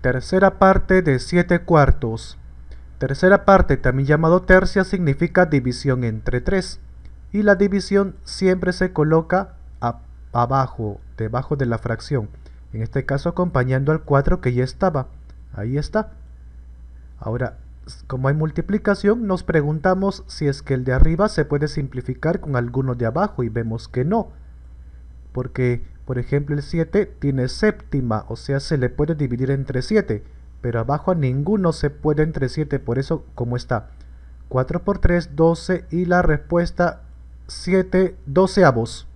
Tercera parte de 7 cuartos. Tercera parte, también llamado tercia, significa división entre 3. Y la división siempre se coloca abajo, debajo de la fracción. En este caso acompañando al 4 que ya estaba. Ahí está. Ahora, como hay multiplicación, nos preguntamos si es que el de arriba se puede simplificar con alguno de abajo y vemos que no porque por ejemplo el 7 tiene séptima, o sea se le puede dividir entre 7, pero abajo a ninguno se puede entre 7, por eso como está. 4 por 3, 12 y la respuesta 7 doceavos.